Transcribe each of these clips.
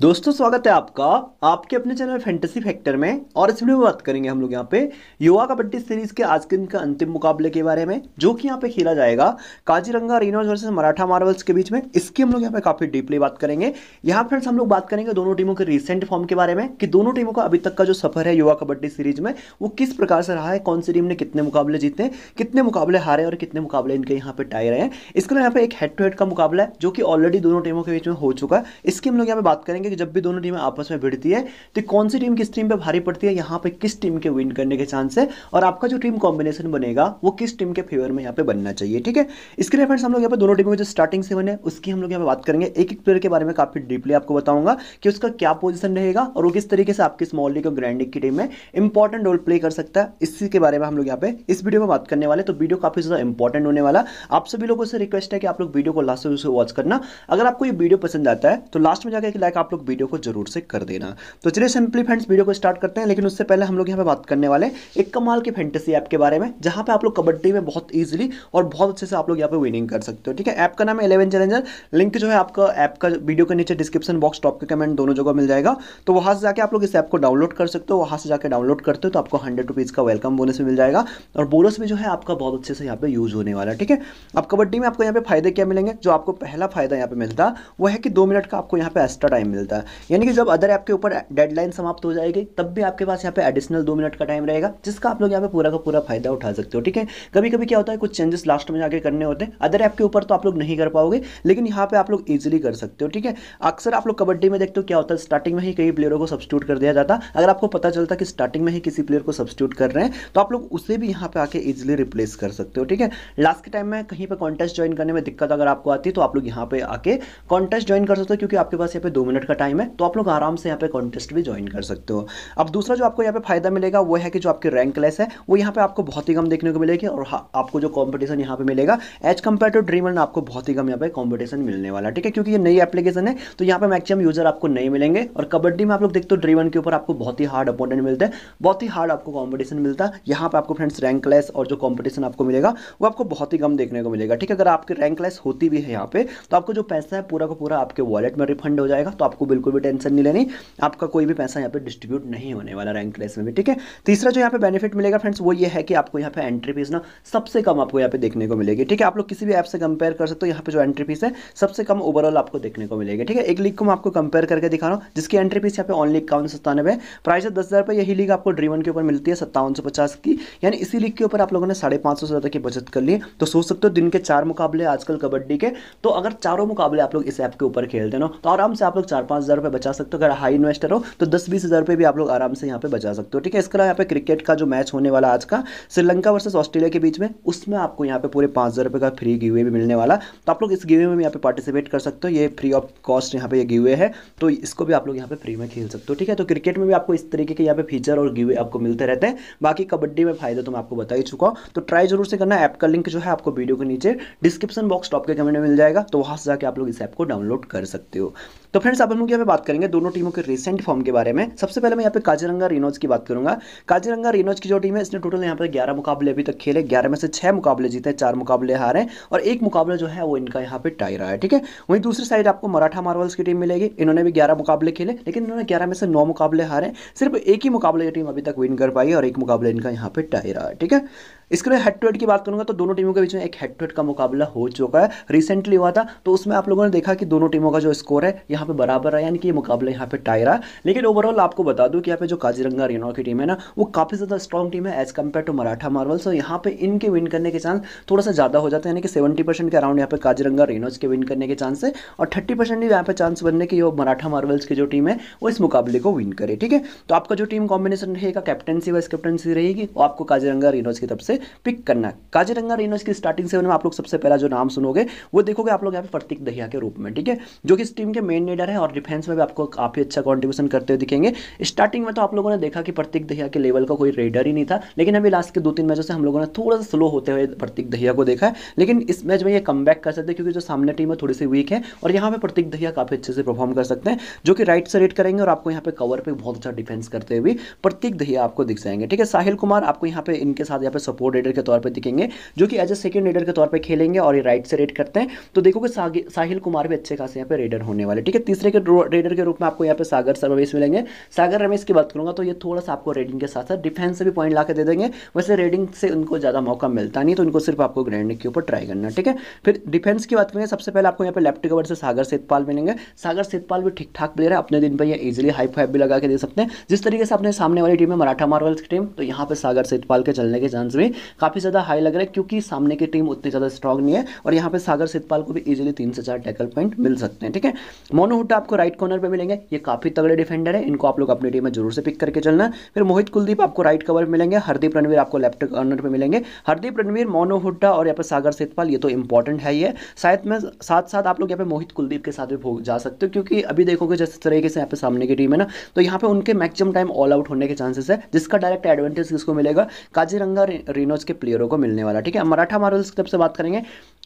दोस्तों स्वागत है आपका आपके अपने चैनल फैंटेसी फैक्टर में और इस वीडियो में बात करेंगे हम लोग यहाँ पे युवा कबड्डी सीरीज के आज के दिन का अंतिम मुकाबले के बारे में जो कि यहाँ पे खेला जाएगा Kaziranga Rhinos versus Maratha Marvels के बीच में इसकी हम लोग यहाँ पे काफी डीपली बात करेंगे यहाँ फ्रेंड्स हम लोग बात करेंगे दोनों टीमों के रिसेंट फॉर्म के बारे में कि दोनों टीमों का अभी तक का जो सफर है युवा कबड्डी सीरीज में वो किस प्रकार से रहा है कौन सी टीम ने कितने मुकाबले जीते कितने मुकाबले हारे और कितने मुकाबले इनके यहाँ पे टाई रहे हैं इसके लिए यहाँ पे एक हेड टू हेड का मुकाबला है जो कि ऑलरेडी दोनों टीमों के बीच में हो चुका है इसकी हम लोग यहाँ पे बात करेंगे देखेंगे कि जब भी दोनों टीमें आपस में भिड़ती है तो कौन सी टीम किस टीम पे भारी पड़ती है यहाँ पे किस टीम के विन करने के चांस है और आपका जो टीम कॉम्बिनेशन बनेगा वो किस टीम के फेवर में यहाँ पे बनना चाहिए ठीक है इसके लिए फ्रेंड्स हम लोग यहाँ पे दोनों टीमों की जो स्टार्टिंग सेवन है उसकी हम लोग यहाँ पे बात करेंगे एक एक प्लेयर के बारे में काफी डीपली आपको बताऊंगा कि उसका क्या पोजिशन रहेगा और वो किस तरीके से आपकी स्मॉल लीग और ग्रैंड लीग की टीम में इंपॉर्टेंट रोल प्ले कर सकता है इसी के बारे में हम लोग यहाँ पे इस वीडियो में बात करने वाले तो वीडियो काफी ज्यादा इंपॉर्टेंट होने वाला आप सभी लोगों से रिक्वेस्ट है कि आप लोग वीडियो को लास्ट से वॉच करना अगर आपको ये वीडियो पसंद आता है तो लास्ट में जाकर एक लाइक आप फेसबुक वीडियो को जरूर से कर देना तो चलिए सिंपली फ्रेंड्स वीडियो को स्टार्ट करते हैं लेकिन उससे पहले हम लोग यहाँ पे बात करने वाले एक कमाल की फैंटेसी ऐप के बारे में जहाँ पे आप लोग कबड्डी में बहुत ईजिली और बहुत अच्छे से आप लोग यहाँ पे विनिंग कर सकते हो ठीक है ऐप का नाम है इलेवन चैलेंजर लिंक जो है आपका ऐप का वीडियो के नीचे डिस्क्रिप्शन बॉक्स टॉप के कमेंट दोनों जगह मिल जाएगा तो वहाँ से जाकर आप लोग इस ऐप को डाउनलोड कर सकते हो वहाँ से जाकर डाउनलोड करते हो तो आपको हंड्रेड का वेलकम बोनस मिल जाएगा और बोनस भी जो है आपका बहुत अच्छे से यहाँ पे यूज़ होने वाला है ठीक है अब कबड्डी में आपको यहाँ पे फायदे क्या मिलेंगे जो आपको पहला फायदा यहाँ पे मिलता वो है कि दो मिनट का आपको यहाँ पे एक्स्ट्रा टाइम मिलता मिलता है यानी कि जब अदर ऐप के ऊपर डेडलाइन समाप्त हो जाएगी तब भी आपके पास यहाँ पे एडिशनल दो मिनट का टाइम रहेगा जिसका आप लोग यहाँ पे पूरा का पूरा फायदा उठा सकते हो ठीक है कभी कभी क्या होता है कुछ चेंजेस लास्ट में जाके करने होते हैं अदर ऐप के ऊपर तो आप लोग नहीं कर पाओगे लेकिन यहाँ पे आप लोग ईजिली कर सकते हो ठीक है अक्सर आप लोग कबड्डी में देखते हो क्या होता है स्टार्टिंग में ही कई प्लेयरों को सब्सिट्यूट कर दिया जाता अगर आपको पता चलता कि स्टार्टिंग में ही किसी प्लेयर को सब्सिट्यूट कर रहे हैं तो आप लोग उसे भी यहाँ पे आके ईजिली रिप्लेस कर सकते हो ठीक है लास्ट के टाइम में कहीं पर कॉन्टेस्ट ज्वाइन करने में दिक्कत अगर आपको आती है तो आप लोग यहाँ पे आके कॉन्टेस्ट ज्वाइन कर सकते हो क्योंकि आपके पास यहाँ पे दो मिनट का टाइम है तो आप लोग आराम से यहाँ पे कॉन्टेस्ट भी ज्वाइन कर सकते हो अब दूसरा जो आपको यहाँ पे फायदा मिलेगा वो है कि जो आपकी रैंक क्लेस है वो यहाँ पे आपको बहुत ही कम देखने को मिलेगी और हाँ, आपको जो कॉम्पिटिशन यहाँ पे मिलेगा as compare to Dream one आपको बहुत ही कम यहाँ पे कॉम्पिटिशन मिलने वाला ठीक है क्योंकि ये नई एप्लीकेशन है तो यहाँ पे मैक्सिमम यूजर आपको नहीं मिलेंगे और कबड्डी में आप लोग देखते हो ड्रीवन के ऊपर आपको बहुत ही हार्ड अपोनेंट मिलते हैं बहुत ही हार्ड आपको कॉम्पिटिशन मिलता है यहाँ पर आपको फ्रेंड्स रैंक क्लेस और जो कॉम्पिटिशन आपको मिलेगा वो आपको बहुत ही कम देखने को मिलेगा ठीक है अगर आपकी रैंक क्लेस होती भी है यहाँ पे तो आपको जो पैसा है पूरा का पूरा आपके वॉलेट में रिफंड हो जाएगा तो आपको बिल्कुल भी टेंशन नहीं लेनी आपका कोई भी पैसा यहाँ पे डिस्ट्रीब्यूट नहीं होने वाला रैंक लिस्ट में भी ठीक है तीसरा जो यहाँ पे बेनिफिट मिलेगा फ्रेंड्स वो ये है कि आपको यहाँ पे एंट्री फीस ना सबसे कम आपको यहाँ पे देखने को मिलेगी ठीक है आप लोग किसी भी ऐप से कंपेयर कर सकते हो यहाँ पे जो एंट्री फीस है सबसे कम ओवरऑल आपको देखने को मिलेगी ठीक है एक लीग को मैं आपको कंपेयर करके दिखा रहा हूँ जिसकी एंट्री फीस यहाँ पे ऑनली इक्यावन सत्तानवे प्राइस है दस हज़ार रुपये यही लीग आपको ड्रीवन के ऊपर मिलती है सत्तावन सौ पचास की यानी इसी लीग के ऊपर आप लोगों ने साढ़े पाँच सौ से ज़्यादा की बचत कर ली है तो सोच सकते हो दिन के चार मुकाबले आजकल कबड्डी के तो अगर चारों मुकाबले आप लोग इस ऐप के ऊपर खेलते ना तो आराम से आप लोग चार पाँच पाँच हज़ार रुपये बचा सकते हो अगर हाई इन्वेस्टर हो तो दस बीस हज़ार रुपये भी आप लोग आराम से यहाँ पे बचा सकते हो ठीक है इसके अलावा यहाँ पे क्रिकेट का जो मैच होने वाला आज का श्रीलंका वर्सेस ऑस्ट्रेलिया के बीच में उसमें आपको यहाँ पे पूरे पाँच हज़ार का फ्री गिवे भी मिलने वाला तो आप लोग इस गिवे में भी यहाँ पे पार्टिसिपेट कर सकते हो ये फ्री ऑफ कॉस्ट यहाँ पे ये गिवे है तो इसको भी आप लोग यहाँ पे फ्री में खेल सकते हो ठीक है तो क्रिकेट में भी आपको इस तरीके के यहाँ पे फीचर और गिवे आपको मिलते रहते हैं बाकी कबड्डी में फायदा तो मैं आपको बता ही चुका हूँ तो ट्राई जरूर से करना ऐप का लिंक जो है आपको वीडियो के नीचे डिस्क्रिप्शन बॉक्स टॉप के कमेंट में मिल जाएगा तो वहाँ से जाकर आप लोग इस ऐप को डाउनलोड कर सकते हो तो फ्रेंड्स आप हम लोग यहाँ पे बात करेंगे दोनों टीमों के रिसेंट फॉर्म के बारे में सबसे पहले मैं यहाँ पे काजरंगा रिनोज की बात करूंगा काजरंगा रिनोज की जो टीम है इसने टोटल यहाँ पे ग्यारह मुकाबले अभी तक खेले ग्यारह में से छह मुकाबले जीते चार मुकाबले हारे और एक मुकाबला जो है वो इनका यहाँ पे टाई रहा है ठीक है वहीं दूसरी साइड आपको मराठा मार्वल्स की टीम मिलेगी इन्होंने भी ग्यारह मुकाबले खेले लेकिन इन्होंने ग्यारह में से नौ मुकाबले हारे सिर्फ एक ही मुकाबले की टीम अभी तक विन कर पाई और एक मुकाबला इनका यहाँ पे टाई रहा है ठीक है इसके लिए हेड टू हेड की बात करूंगा तो दोनों टीमों के बीच में एक हेड टू हेड का मुकाबला हो चुका है रिसेंटली हुआ था तो उसमें आप लोगों ने देखा कि दोनों टीमों का जो स्कोर है यहाँ पे बराबर है यानी कि ये मुकाबला यहाँ पे टाई रहा लेकिन ओवरऑल आपको बता दूँ कि यहाँ पे जो काजीरंगा रेनो की टीम है ना वो काफ़ी ज़्यादा स्ट्रॉन्ग टीम है as compare to Maratha Marvels और तो यहाँ पे इनके विन करने के चांस थोड़ा सा ज़्यादा हो जाता है यानी कि सेवेंटी परसेंट के अराउंड यहाँ पे काजीरंगा रेनोज के विन करने के चांस है और थर्टी परसेंट यहाँ पे चांस बनने की मराठा मार्वल्स की जो टीम है वो इस मुकाबले को विन करे ठीक है तो आपका जो टीम कॉम्बिनेशन रहेगा कैप्टनसी वाइस कैप्टनसी रहेगी वो आपको काजीरंगा रेनोज की तरफ से पिक करना है काजीरंगा रेनर्स की स्टार्टिंग सेवन में आप लोग सबसे पहला जो नाम सुनोगे वो देखोगे आप लोग यहाँ पे प्रतीक दहिया के रूप में ठीक है जो कि इस टीम के मेन लीडर है और डिफेंस में भी आपको काफ़ी अच्छा कॉन्ट्रीब्यूशन करते हुए दिखेंगे स्टार्टिंग में तो आप लोगों ने देखा कि प्रतीक दहिया के लेवल का कोई रेडर ही नहीं था लेकिन अभी लास्ट के दो तीन मैचों से हम लोगों ने थोड़ा सा स्लो होते हुए प्रतीक दहिया को देखा है लेकिन इस मैच में ये कम कर सकते क्योंकि जो सामने टीम है थोड़ी सी वीक है और यहाँ पे प्रतीक दहिया काफ़ी अच्छे से परफॉर्म कर सकते हैं जो कि राइट से रेड करेंगे और आपको यहाँ पे कवर पर बहुत अच्छा डिफेंस करते हुए प्रतीक दहिया आपको दिख जाएंगे ठीक है साहिल कुमार आपको यहाँ पे इनके साथ यहाँ पे सपोर्ट फोर रेडर के तौर पर दिखेंगे जो कि एज ए सेकेंड रेडर के तौर पर खेलेंगे और ये राइट से रेड करते हैं तो कि साहिल कुमार भी अच्छे खासे यहाँ पर रेडर होने वाले ठीक है तीसरे के रेडर के रूप में आपको यहाँ पर सागर रमेश मिलेंगे सागर रमेश की बात करूँगा तो ये थोड़ा सा आपको रेडिंग के साथ साथ डिफेंस से भी पॉइंट ला दे देंगे वैसे रेडिंग से उनको ज़्यादा मौका मिलता नहीं तो उनको सिर्फ आपको ग्रैंड के ऊपर ट्राई करना ठीक है फिर डिफेंस की बात करेंगे सबसे पहले आपको यहाँ पे लेफ्ट कवर से सागर सेतपाल मिलेंगे सागर सेतपाल भी ठीक ठाक प्लेयर है अपने दिन पर यह इजिली हाई फाइव भी लगा के दे सकते हैं जिस तरीके से अपने सामने वाली टीम है मराठा मार्वल्स की टीम तो यहाँ पर सागर सेतपाल के चलने के चांस भी काफ़ी ज़्यादा हाई लग रहा है क्योंकि सामने की टीम उतनी ज़्यादा स्ट्रॉग नहीं है और यहाँ पे सागर सितपाल को भी इजिली तीन से चार टैकल पॉइंट मिल सकते हैं ठीक है मोनोहुटा आपको राइट कॉर्नर पर मिलेंगे ये काफ़ी तगड़े डिफेंडर है इनको आप लोग अपनी टीम में जरूर से पिक करके चलना फिर मोहित कुलदीप आपको राइट कवर पर मिलेंगे हरदीप रणवीर आपको लेफ्ट कॉर्नर पर मिलेंगे हरदीप रणवीर मोनोहुटा और यहाँ पर सागर सितपाल ये तो इंपॉर्टेंट है ये शायद में साथ साथ आप लोग यहाँ पे मोहित कुलदीप के साथ भी जा सकते हो क्योंकि अभी देखोगे जिस तरीके से यहाँ पे सामने की टीम है ना तो यहाँ पे उनके मैक्सिमम टाइम ऑल आउट होने के चांसेस है जिसका डायरेक्ट एडवांटेज किसको मिलेगा काजीरंगा मरीनोज के प्लेयरों को मिलने वाला ठीक है मराठा मार्वल्स क्लब से बात करेंगे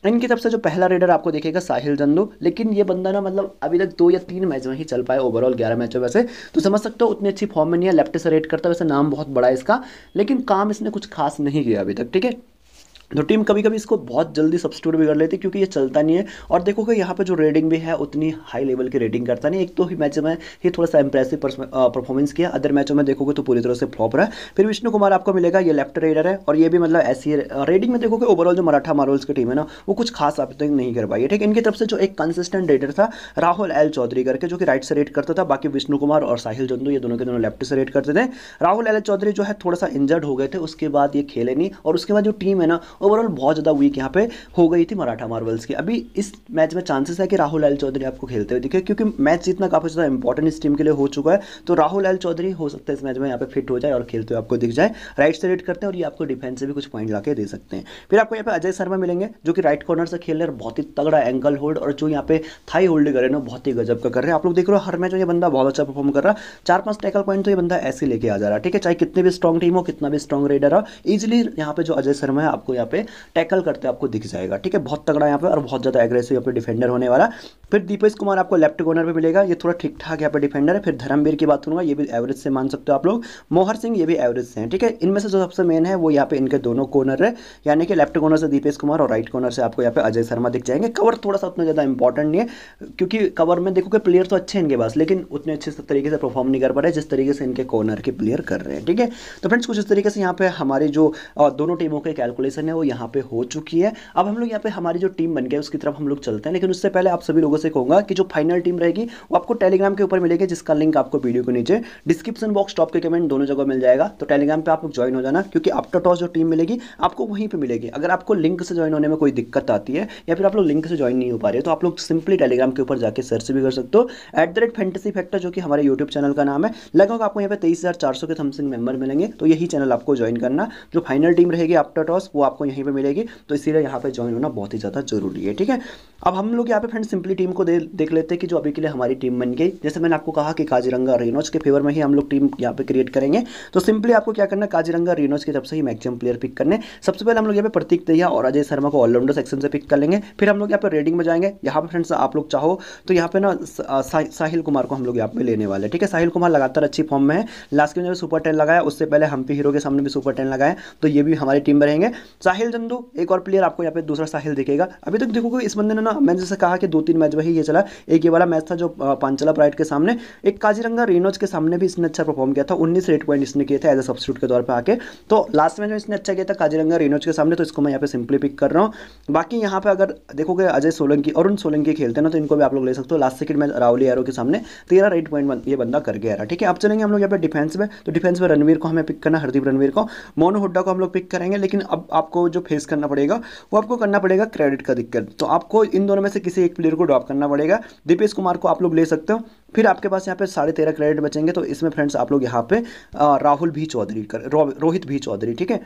इनकी तरफ से जो पहला रेडर आपको देखेगा साहिल जंदू लेकिन ये बंदा ना मतलब अभी तक दो या तीन मैच में ही चल पाए ओवरऑल ग्यारह मैचों वैसे तो समझ सकते हो उतनी अच्छी फॉर्म में नहीं है लेफ्ट से रेड करता वैसे नाम बहुत बड़ा है इसका लेकिन काम इसने कुछ खास नहीं किया अभी तक ठीक है तो टीम कभी कभी इसको बहुत जल्दी सब्सिट्यूट भी कर लेती क्योंकि ये चलता नहीं है और देखोगे यहाँ पे जो रेडिंग भी है उतनी हाई लेवल की रेडिंग करता नहीं एक तो ही मैच में ही थोड़ा सा इंप्रेसिव परफॉर्मेंस किया अदर मैचों में देखोगे तो पूरी तरह से फ्लॉप रहा फिर विष्णु कुमार आपको मिलेगा ये लेफ्ट रेडर है और ये भी मतलब ऐसी रेडिंग में देखोगे ओवरऑल जो मराठा मारोल्स की टीम है ना वो कुछ खास आप तक तो नहीं कर पाई है ठीक इनकी तरफ से जो एक कंसिस्टेंट रेडर था राहुल एल चौधरी करके जो कि राइट से रेड करता था बाकी विष्णु कुमार और साहिल जंदू ये दोनों के दोनों लेफ्ट से रेड करते थे राहुल एल चौधरी जो है थोड़ा सा इंजर्ड हो गए थे उसके बाद ये खेले नहीं और उसके बाद जो टीम है ना ओवरऑल बहुत ज़्यादा वीक यहाँ पे हो गई थी मराठा मार्वल्स की अभी इस मैच में चांसेस है कि राहुल लाल चौधरी आपको खेलते हुए दिखे क्योंकि मैच जीतना काफ़ी ज़्यादा इंपॉर्टेंट इस टीम के लिए हो चुका है तो राहुल लाल चौधरी हो सकता है इस मैच में यहाँ पे फिट हो जाए और खेलते हुए आपको दिख जाए राइट से रेड करते हैं और ये आपको डिफेंस से भी कुछ पॉइंट ला दे सकते हैं फिर आपको यहाँ पे अजय शर्मा मिलेंगे जो कि राइट कॉर्नर से खेल रहे हैं बहुत ही तगड़ा एंगल होल्ड और जो यहाँ पे थाई होल्ड कर रहे हैं बहुत ही गजब का कर रहे हैं आप लोग देख रहे हो हर मैच में ये बंदा बहुत अच्छा परफॉर्म कर रहा है चार पांच टैकल पॉइंट तो ये बंदा ऐसे लेके आ जा रहा है ठीक है चाहे कितनी भी स्ट्रॉन्ग टीम हो कितना भी स्ट्रॉन्ग रेडर हो इजिली यहाँ पे जो अजय शर्मा है आपको यहाँ पे टैकल करते आपको दिख जाएगा ठीक है बहुत तगड़ा यहाँ पे और बहुत ज़्यादा एग्रेसिव यहाँ पे डिफेंडर होने वाला फिर दीपेश कुमार आपको लेफ्ट कॉर्नर पर मिलेगा ये थोड़ा ठीक ठाक यहाँ पर डिफेंडर है फिर धर्मवीर की बात करूँगा ये भी एवरेज से मान सकते हो आप लोग मोहर सिंह ये भी एवरेज से हैं ठीक है इनमें से जो सबसे मेन है वो यहाँ पे इनके दोनों कॉर्नर है यानी कि लेफ्ट कॉर्नर से दीपेश कुमार और राइट कॉर्नर से आपको यहाँ पे अजय शर्मा दिख जाएंगे कवर थोड़ा सा उतना ज़्यादा इंपॉर्टेंट नहीं है क्योंकि कवर में देखो कि प्लेयर तो अच्छे हैं इनके पास लेकिन उतने अच्छे तरीके से परफॉर्म नहीं कर पा रहे जिस तरीके से इनके कॉर्नर के प्लेयर कर रहे हैं ठीक है तो फ्रेंड्स कुछ इस तरीके से यहाँ पे हमारी जो दोनों टीमों के कैलकुलेशन है वो यहाँ पे हो चुकी है अब हम लोग यहाँ पे हमारी जो टीम बन गई उसकी तरफ हम लोग चलते हैं लेकिन उससे पहले आप सभी लोगों से कहूंगा कि जो फाइनल टीम रहेगी वो आपको टेलीग्राम के ऊपर मिलेगी जिसका लिंक आपको वीडियो के नीचे डिस्क्रिप्शन बॉक्स टॉप के कमेंट दोनों जगह मिल जाएगा तो टेलीग्राम पर आप लोग ज्वाइन हो जाना क्योंकि आफ्टर टॉस जो टीम मिलेगी आपको वहीं पर मिलेगी अगर आपको लिंक से ज्वाइन होने में कोई दिक्कत आती है या फिर आप लोग लिंक से ज्वाइन नहीं हो पा रहे तो आप लोग सिंपली टेलीग्राम के ऊपर जाकर सर्च भी कर सकते हो at the rate fantasy factor जो कि हमारे यूट्यूब चैनल का नाम है लगभग आपको यहाँ पे तेईस हज़ार चार सौ के थमसिंग मेंबर मिलेंगे तो यही चैनल आपको ज्वाइन करना जो फाइनल टीम रहेगी आफ्टर टॉस वो आपको यहीं पर मिलेगी तो इसीलिए यहाँ पर ज्वाइन होना बहुत ही ज़्यादा जरूरी है ठीक है अब हम लोग यहाँ पे फ्रेंड सिंपली टीम टीम को दे, देख लेते हैं कि जो अभी के लिए हमारी टीम बन गई जैसे मैंने आपको कहा कि काजीरंगा रेनोज के फेवर में ही हम लोग टीम यहाँ पे क्रिएट करेंगे तो सिंपली आपको क्या करना काजीरंगा रेनोज की तरफ से ही मैक्सिमम प्लेयर पिक करने सबसे पहले हम लोग यहाँ पे प्रतीक दहिया और अजय शर्मा को ऑलराउंडर सेक्शन से पिक कर लेंगे फिर हम लोग यहाँ पर रेडिंग में जाएंगे यहाँ पर फ्रेंड्स आप लोग चाहो तो यहाँ पर ना साहिल कुमार को हम लोग यहाँ पे लेने वाले ठीक है साहिल कुमार लगातार अच्छी फॉर्म में है लास्ट में जब सुपर टेन लगाया उससे पहले हम हीरो के सामने भी सुपर टेन लगाया तो ये भी हमारी टीम में रहेंगे साहिल चंदू एक और प्लेयर आपको यहाँ पे दूसरा साहिल दिखेगा अभी तक देखोगे इस बंदे ने ना मैंने जैसे कहा कि दो तीन मैच वही ये चला एक ये वाला मैच था जो पांचला प्राइड के सामने एक काजीरंगा रेनोज के सामने भी इसने अच्छा परफॉर्म किया था उन्नीस रेट पॉइंट इसने किए थे एज ए सब्सिट्यूट के तौर पर आके तो लास्ट मैच में इसने अच्छा किया था काजीरंगा रेनोज के सामने तो इसको मैं यहाँ पे सिंपली पिक कर रहा हूँ बाकी यहाँ पर अगर देखोगे अजय सोलंकी अरुण सोलंकी खेलते ना तो इनको भी आप लोग ले सकते हो लास्ट सेकंड मैच राहुल यारो के सामने तेरह रेट पॉइंट ये बंदा करके आ रहा ठीक है अब चलेंगे हम लोग यहाँ पर डिफेंस में तो डिफेंस में रणवीर को हमें पिक करना हरदीप रणवीर को मोनो हुड्डा को हम लोग पिक करेंगे लेकिन अब आपको जो फेस करना पड़ेगा वो आपको करना पड़ेगा क्रेडिट का दिक्कत तो आपको इन दोनों में से किसी एक प्लेयर को ड्रॉप ड्रॉप करना पड़ेगा दीपेश कुमार को आप लोग ले सकते हो फिर आपके पास यहाँ पे साढ़े तेरह क्रेडिट बचेंगे तो इसमें फ्रेंड्स आप लोग यहाँ पे राहुल भी चौधरी कर रोहित भी चौधरी ठीक है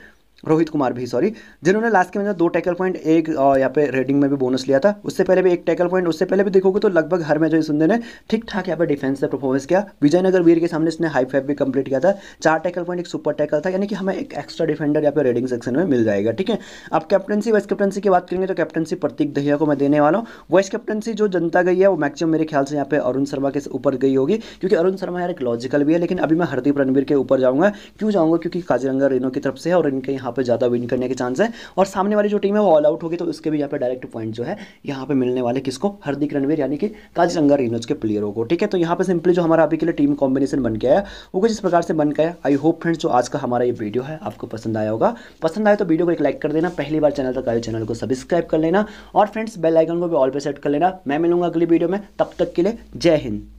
रोहित कुमार भी सॉरी जिन्होंने लास्ट के मैच में दो टैकल पॉइंट एक यहाँ पे रेडिंग में भी बोनस लिया था उससे पहले भी एक टैकल पॉइंट उससे पहले भी देखोगे तो लगभग हर मैच में सुंदर ने ठीक ठाक यहाँ पे डिफेंस से परफॉर्मेंस किया विजयनगर वीर के सामने इसने हाई फाइव भी कंप्लीट किया था चार टैकल पॉइंट एक सुपर टैकल था यानी कि हमें एक एक्स्ट्रा डिफेंडर यहाँ पे रेडिंग सेक्शन में मिल जाएगा ठीक है अब कैप्टनसी वाइस कैप्टनसी की बात करेंगे तो कैप्टनसी प्रतीक दहिया को मैं देने वाला हूँ वाइस कैप्टनसी जो जनता गई है वो मैक्सिमम मेरे ख्याल से यहाँ पे अरुण शर्मा के ऊपर गई होगी क्योंकि अरुण शर्मा यार एक लॉजिकल भी है लेकिन अभी मैं हरदीप रणवीर के ऊपर जाऊंगा क्यों जाऊंगा क्योंकि काजीरंगा रेनो की तरफ से है और इनके यहाँ पर ज़्यादा विन करने के चांस है और सामने वाली जो टीम है वो ऑल आउट होगी तो उसके भी यहाँ पर डायरेक्ट पॉइंट जो है यहाँ पे मिलने वाले किसको हार्दिक रणवीर यानी कि रंगा रिनोज के प्लेयरों को ठीक है तो यहाँ पर सिंपली जो हमारा अभी के लिए टीम कॉम्बिनेशन बन गया है वो कुछ इस प्रकार से बन गया आई होप फ्रेंड्स जो आज का हमारा ये वीडियो है आपको पसंद आया होगा पसंद आया तो वीडियो को एक लाइक कर देना पहली बार चैनल तक आए चैनल को सब्सक्राइब कर लेना और फ्रेंड्स बेल आइकन को भी ऑल पे सेट कर लेना मैं मिलूंगा अगली वीडियो में तब तक के लिए जय हिंद